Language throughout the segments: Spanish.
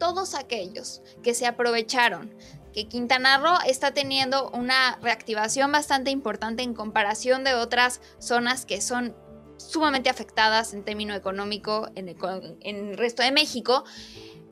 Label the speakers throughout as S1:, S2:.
S1: todos aquellos que se aprovecharon que Quintana Roo está teniendo una reactivación bastante importante en comparación de otras zonas que son sumamente afectadas en término económico en el, en resto de México.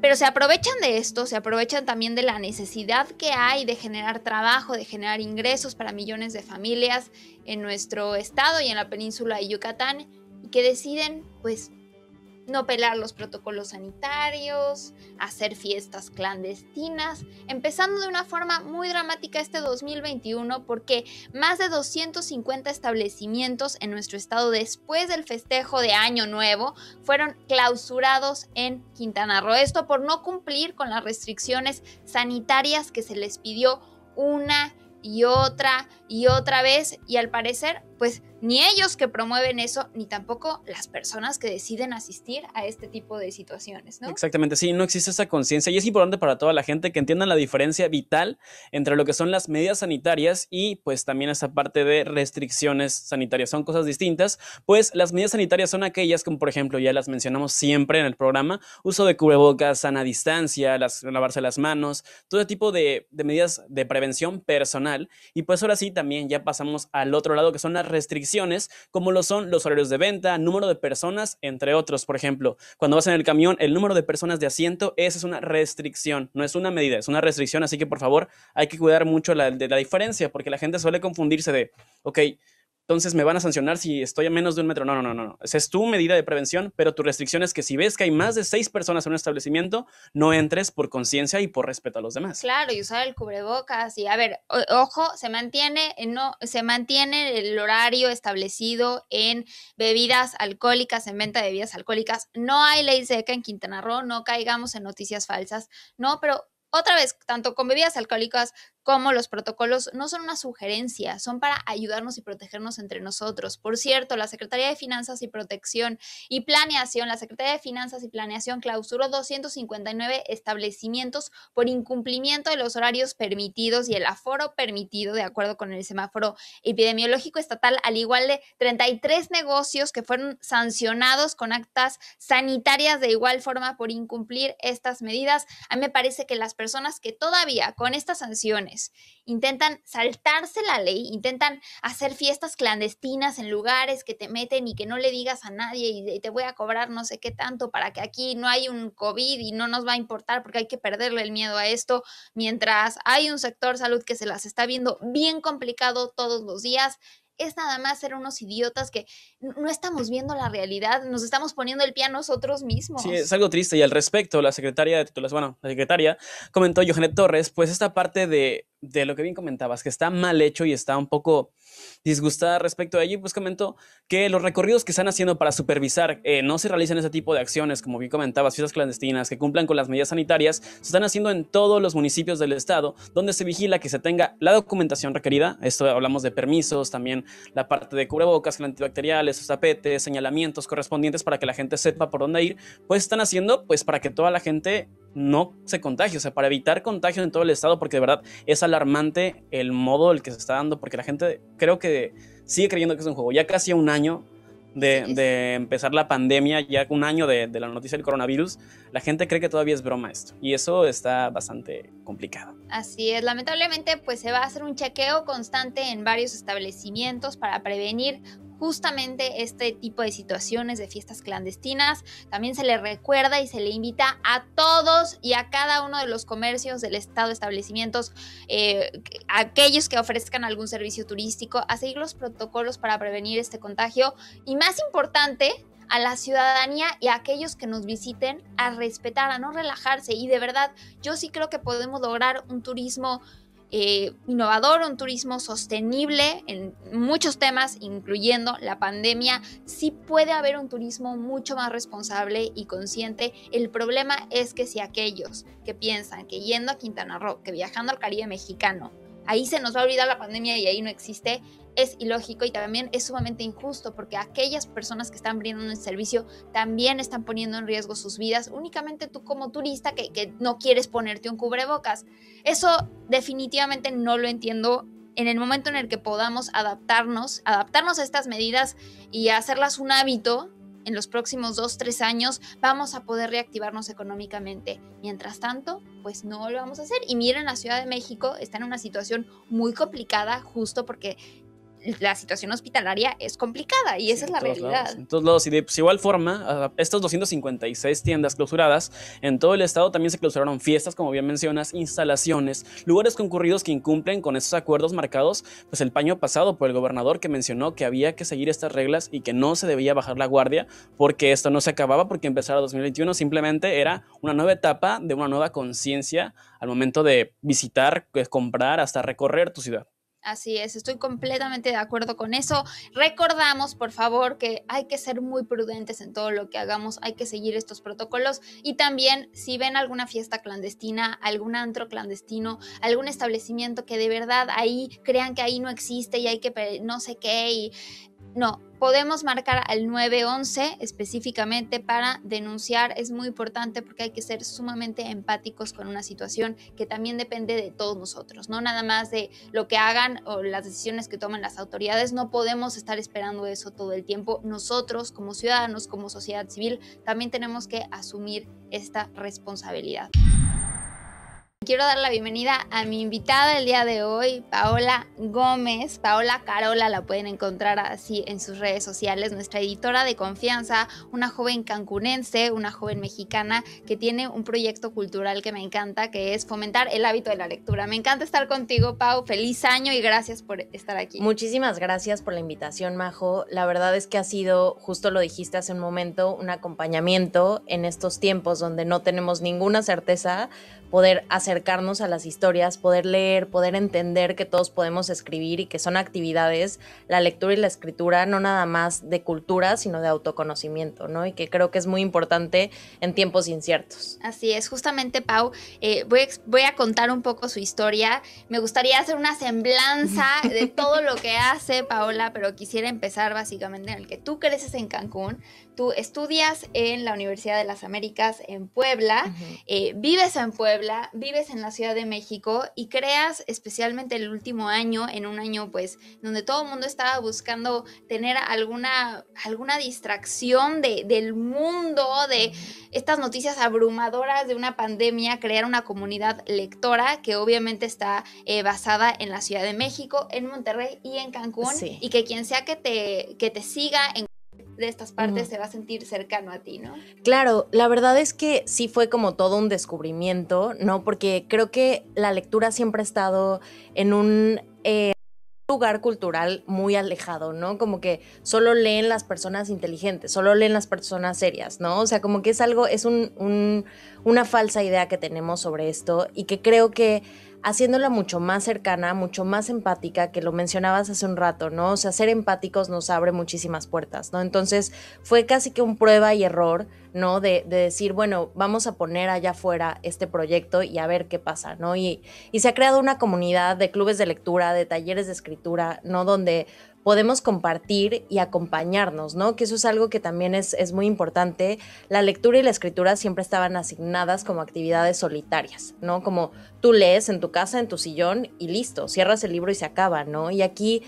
S1: Pero se aprovechan de esto, se aprovechan también de la necesidad que hay de generar trabajo, de generar ingresos para millones de familias en nuestro estado y en la península de Yucatán, y que deciden pues no pelar los protocolos sanitarios, hacer fiestas clandestinas, empezando de una forma muy dramática este 2021 porque más de 250 establecimientos en nuestro estado después del festejo de Año Nuevo fueron clausurados en Quintana Roo. Esto por no cumplir con las restricciones sanitarias que se les pidió una y otra y otra vez y al parecer pues ni ellos que promueven eso, ni tampoco las personas que deciden asistir a este tipo de situaciones, ¿no?
S2: Exactamente, sí, no existe esa conciencia y es importante para toda la gente que entienda la diferencia vital entre lo que son las medidas sanitarias y pues también esa parte de restricciones sanitarias, son cosas distintas, pues las medidas sanitarias son aquellas como por ejemplo ya las mencionamos siempre en el programa, uso de cubrebocas, sana distancia, lavarse las manos, todo tipo de, de medidas de prevención personal y pues ahora sí también ya pasamos al otro lado que son las restricciones, como lo son los horarios de venta, número de personas, entre otros. Por ejemplo, cuando vas en el camión, el número de personas de asiento, esa es una restricción, no es una medida, es una restricción, así que por favor hay que cuidar mucho de la diferencia, porque la gente suele confundirse de, ok, entonces me van a sancionar si estoy a menos de un metro. No, no, no, no. Esa es tu medida de prevención, pero tu restricción es que si ves que hay más de seis personas en un establecimiento, no entres por conciencia y por respeto a los demás.
S1: Claro, y usar el cubrebocas. Y a ver, ojo, se mantiene, eh, no, se mantiene el horario establecido en bebidas alcohólicas, en venta de bebidas alcohólicas. No hay ley seca en Quintana Roo, no caigamos en noticias falsas, no, pero otra vez, tanto con bebidas alcohólicas como los protocolos no son una sugerencia, son para ayudarnos y protegernos entre nosotros. Por cierto, la Secretaría de Finanzas y Protección y Planeación, la Secretaría de Finanzas y Planeación clausuró 259 establecimientos por incumplimiento de los horarios permitidos y el aforo permitido de acuerdo con el semáforo epidemiológico estatal, al igual de 33 negocios que fueron sancionados con actas sanitarias de igual forma por incumplir estas medidas. A mí me parece que las personas que todavía con estas sanciones Intentan saltarse la ley, intentan hacer fiestas clandestinas en lugares que te meten y que no le digas a nadie y te voy a cobrar no sé qué tanto para que aquí no hay un COVID y no nos va a importar porque hay que perderle el miedo a esto, mientras hay un sector salud que se las está viendo bien complicado todos los días es nada más ser unos idiotas que no estamos viendo la realidad, nos estamos poniendo el pie a nosotros mismos. Sí, es
S2: algo triste y al respecto, la secretaria de titulación, bueno, la secretaria comentó Johanet Torres, pues esta parte de de lo que bien comentabas, que está mal hecho y está un poco disgustada respecto de ello, pues comentó que los recorridos que están haciendo para supervisar eh, no se realizan ese tipo de acciones, como bien comentabas, fiestas clandestinas que cumplan con las medidas sanitarias, se están haciendo en todos los municipios del estado, donde se vigila que se tenga la documentación requerida, esto hablamos de permisos, también la parte de cubrebocas, antibacteriales, tapetes, señalamientos correspondientes para que la gente sepa por dónde ir, pues están haciendo pues para que toda la gente no se contagie, o sea, para evitar contagio en todo el estado, porque de verdad es alarmante el modo el que se está dando, porque la gente creo que sigue creyendo que es un juego. Ya casi un año de, empezar la pandemia, ya un año de, de, la noticia del coronavirus, la gente cree que todavía es broma esto, y eso está bastante complicado.
S1: Así es, lamentablemente pues se va a hacer un chequeo constante en varios establecimientos para prevenir justamente este tipo de situaciones de fiestas clandestinas. También se le recuerda y se le invita a todos y a cada uno de los comercios del Estado, establecimientos, eh, aquellos que ofrezcan algún servicio turístico, a seguir los protocolos para prevenir este contagio. Y más importante, a la ciudadanía y a aquellos que nos visiten a respetar, a no relajarse. Y de verdad, yo sí creo que podemos lograr un turismo eh, innovador, un turismo sostenible en muchos temas, incluyendo la pandemia, sí puede haber un turismo mucho más responsable y consciente. El problema es que si aquellos que piensan que yendo a Quintana Roo, que viajando al Caribe mexicano, ahí se nos va a olvidar la pandemia y ahí no existe, es ilógico y también es sumamente injusto porque aquellas personas que están brindando el servicio también están poniendo en riesgo sus vidas, únicamente tú como turista que, no quieres ponerte un cubrebocas. Eso definitivamente no lo entiendo en el momento en el que podamos adaptarnos, adaptarnos a estas medidas y hacerlas un hábito, en los próximos dos, tres años vamos a poder reactivarnos económicamente. Mientras tanto, pues no lo vamos a hacer. Y miren, la Ciudad de México está en una situación muy complicada justo porque la situación hospitalaria es complicada y esa es la realidad. en
S2: todos pues, de igual forma, estas 256 tiendas clausuradas en todo el estado también se clausuraron fiestas, como bien mencionas, instalaciones, lugares concurridos que incumplen con esos acuerdos marcados pues el paño pasado por el gobernador que mencionó que había que seguir estas reglas y que no se debía bajar la guardia porque esto no se acababa porque empezara 2021 simplemente era una nueva etapa de una nueva conciencia al momento de visitar, pues, comprar, hasta recorrer tu ciudad.
S1: Así es, estoy completamente de acuerdo con eso. Recordamos, por favor, que hay que ser muy prudentes en todo lo que hagamos, hay que seguir estos protocolos y también si ven alguna fiesta clandestina, algún antro clandestino, algún establecimiento que de verdad ahí crean que ahí no existe y hay que no sé qué y no, podemos marcar al 911 específicamente para denunciar. Es muy importante porque hay que ser sumamente empáticos con una situación que también depende de todos nosotros, no nada más de lo que hagan o las decisiones que toman las autoridades. No podemos estar esperando eso todo el tiempo. Nosotros como ciudadanos, como sociedad civil, también tenemos que asumir esta responsabilidad quiero dar la bienvenida a mi invitada el día de hoy, Paola Gómez. Paola Carola la pueden encontrar así en sus redes sociales, nuestra editora de confianza, una joven cancunense, una joven mexicana que tiene un proyecto cultural que me encanta, que es fomentar el hábito de la lectura. Me encanta estar contigo, Pau. Feliz año y gracias por estar aquí. Muchísimas
S3: gracias por la invitación, Majo. La verdad es que ha sido, justo lo dijiste hace un momento, un acompañamiento en estos tiempos donde no tenemos ninguna certeza poder hacer acercarnos a las historias, poder leer, poder entender que todos podemos escribir y que son actividades, la lectura y la escritura, no nada más de cultura, sino de autoconocimiento, ¿no? Y que creo que es muy importante en tiempos inciertos.
S1: Así es, justamente Pau, eh, voy, voy a contar un poco su historia. Me gustaría hacer una semblanza de todo lo que hace Paola, pero quisiera empezar básicamente en el que tú creces en Cancún, Tú estudias en la Universidad de las Américas en Puebla, eh, vives en Puebla, vives en la Ciudad de México y creas especialmente el último año, en un año pues donde todo el mundo estaba buscando tener alguna, alguna distracción de, del mundo, de estas noticias abrumadoras de una pandemia, crear una comunidad lectora que obviamente está eh, basada en la Ciudad de México, en Monterrey y en Cancún y que quien sea que te, que te siga en de estas partes se va a sentir cercano a ti, ¿no?
S3: Claro, la verdad es que sí fue como todo un descubrimiento, ¿no? Porque creo que la lectura siempre ha estado en un... Eh, lugar cultural muy alejado, ¿no? Como que solo leen las personas inteligentes, solo leen las personas serias, ¿no? O sea, como que es algo, es una falsa idea que tenemos sobre esto y que creo que haciéndola mucho más cercana, mucho más empática, que lo mencionabas hace un rato, ¿no? O sea, ser empáticos nos abre muchísimas puertas, ¿no? Entonces fue casi que un prueba y error, ¿no? De, decir, bueno, vamos a poner allá afuera este proyecto y a ver qué pasa, ¿no? Y, y se ha creado una comunidad de clubes de lectura, de talleres de escritura, ¿no? Donde podemos compartir y acompañarnos, ¿no? Que eso es algo que también es, es muy importante. La lectura y la escritura siempre estaban asignadas como actividades solitarias, ¿no? Como tú lees en tu casa, en tu sillón y listo, cierras el libro y se acaba, ¿no? Y aquí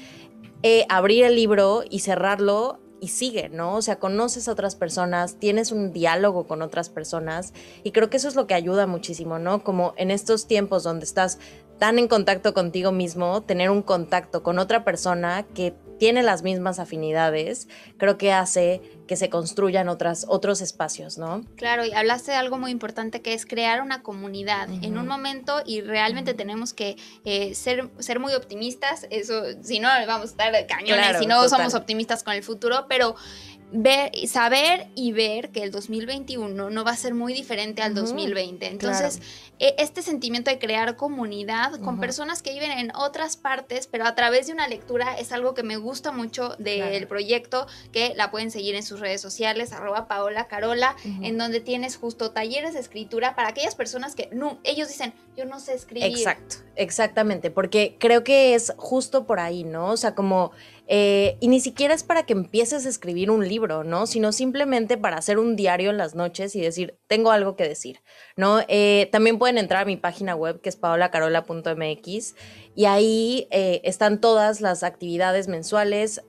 S3: eh, abrir el libro y cerrarlo y sigue, ¿no? O sea, conoces a otras personas, tienes un diálogo con otras personas y creo que eso es lo que ayuda muchísimo, ¿no? Como en estos tiempos donde estás tan en contacto contigo mismo, tener un contacto con otra persona que tiene las mismas afinidades, creo que hace que se construyan otras, otros espacios, ¿no?
S1: Claro, y hablaste de algo muy importante que es crear una comunidad en un momento y realmente tenemos que eh, ser, ser muy optimistas, eso, si no, vamos a estar cañones, si no somos optimistas con el futuro, pero ver, saber y ver que el 2021 no va a ser muy diferente al 2020. Entonces, e, este sentimiento de crear comunidad con personas que viven en otras partes, pero a través de una lectura es algo que me gusta mucho del proyecto, que la pueden seguir en sus redes sociales, arroba Paola Carola, en donde tienes justo talleres de escritura para aquellas personas que no, ellos dicen, yo no sé escribir. Exacto,
S3: exactamente, porque creo que es justo por ahí, ¿no? O sea, como eh, y ni siquiera es para que empieces a escribir un libro, ¿no? Sino simplemente para hacer un diario en las noches y decir, tengo algo que decir, ¿no? Eh, también pueden entrar a mi página web, que es paolacarola.mx, y ahí eh, están todas las actividades mensuales.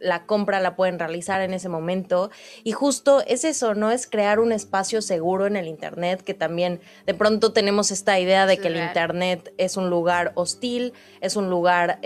S3: la compra la pueden realizar en ese momento. Y justo es eso, ¿no? Es crear un espacio seguro en el Internet, que también de pronto tenemos esta idea de que el Internet es un lugar hostil, es un lugar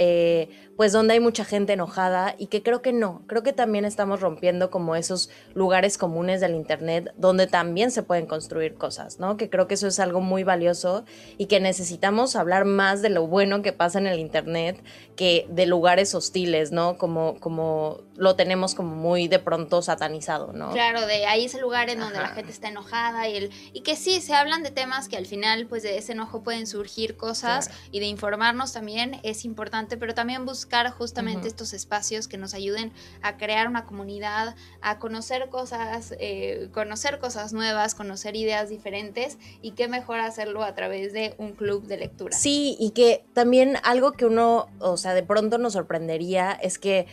S3: pues donde hay mucha gente enojada y que creo que no, creo que también estamos rompiendo como esos lugares comunes del Internet donde también se pueden construir cosas, ¿no? Que creo que eso es algo muy valioso y que necesitamos hablar más de lo bueno que pasa en el Internet que de lugares hostiles, ¿no? Como, como lo tenemos como muy de pronto
S1: satanizado, ¿no? Claro, de ahí es lugar en donde la gente está enojada y, el, y que sí, se hablan de temas que al final pues de ese enojo pueden surgir cosas y de informarnos también es importante, pero también buscar justamente estos espacios que nos ayuden a crear una comunidad, a conocer cosas, eh, conocer cosas nuevas, conocer ideas diferentes y qué mejor hacerlo a través de un club de lectura. Sí,
S3: y que también algo que uno, o sea, de pronto nos sorprendería es que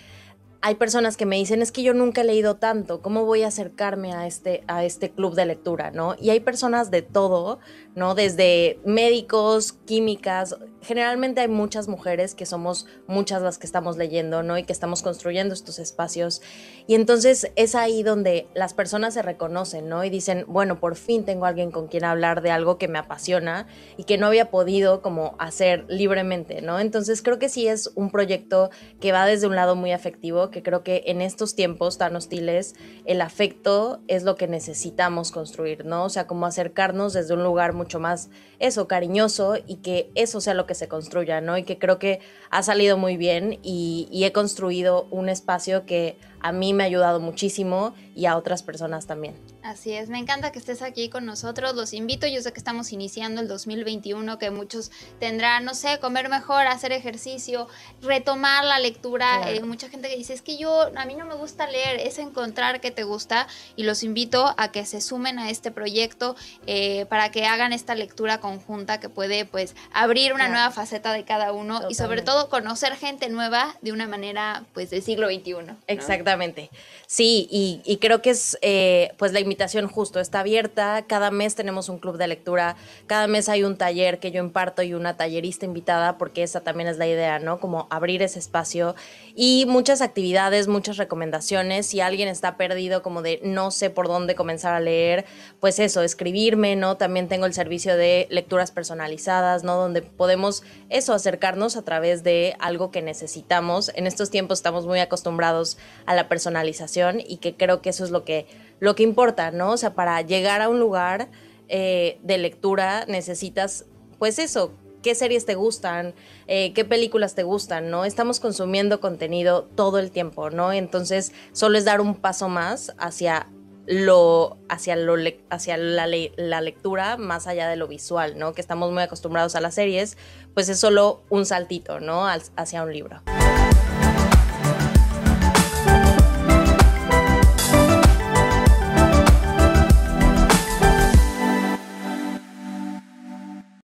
S3: hay personas que me dicen, es que yo nunca he leído tanto, ¿cómo voy a acercarme a este, a este club de lectura? ¿no? Y hay personas de todo, ¿no? Desde médicos, químicas, generalmente hay muchas mujeres que somos muchas las que estamos leyendo, ¿no? Y que estamos construyendo estos espacios. Y entonces es ahí donde las personas se reconocen, ¿no? Y dicen, bueno, por fin tengo alguien con quien hablar de algo que me apasiona y que no había podido como hacer libremente, ¿no? Entonces creo que sí es un proyecto que va desde un lado muy afectivo, que creo que en estos tiempos tan hostiles el afecto es lo que necesitamos construir, ¿no? O sea, como acercarnos desde un lugar mucho más eso, cariñoso y que eso sea lo que se construya, ¿no? Y que creo que ha salido muy bien y, y he construido un espacio que a mí me ha ayudado muchísimo y a otras personas también.
S1: Así es, me encanta que estés aquí con nosotros, los invito, yo sé que estamos iniciando el 2021, que muchos tendrán, no sé, comer mejor, hacer ejercicio, retomar la lectura, eh, mucha gente que dice, es que yo, a mí no me gusta leer, es encontrar que te gusta y los invito a que se sumen a este proyecto eh, para que hagan esta lectura conjunta que puede pues abrir una nueva faceta de cada uno y sobre todo conocer gente nueva de una manera pues del siglo XXI. Exacto
S3: Exactamente. Sí, y, creo que es eh, pues la invitación justo, está abierta, cada mes tenemos un club de lectura, cada mes hay un taller que yo imparto y una tallerista invitada, porque esa también es la idea, ¿no? Como abrir ese espacio y muchas actividades, muchas recomendaciones, si alguien está perdido como de no sé por dónde comenzar a leer, pues eso, escribirme, ¿no? También tengo el servicio de lecturas personalizadas, ¿no? Donde podemos eso, acercarnos a través de algo que necesitamos. En estos tiempos estamos muy acostumbrados a la personalización y que creo que eso es lo que, lo que importa, ¿no? O sea, para llegar a un lugar eh, de lectura necesitas, pues eso, qué series te gustan, eh, qué películas te gustan, ¿no? Estamos consumiendo contenido todo el tiempo, ¿no? Entonces, solo es dar un paso más hacia lo hacia lo hacia la, la, lectura más allá de lo visual, ¿no? Que estamos muy acostumbrados a las series, pues es solo un saltito, ¿no? hacia un libro.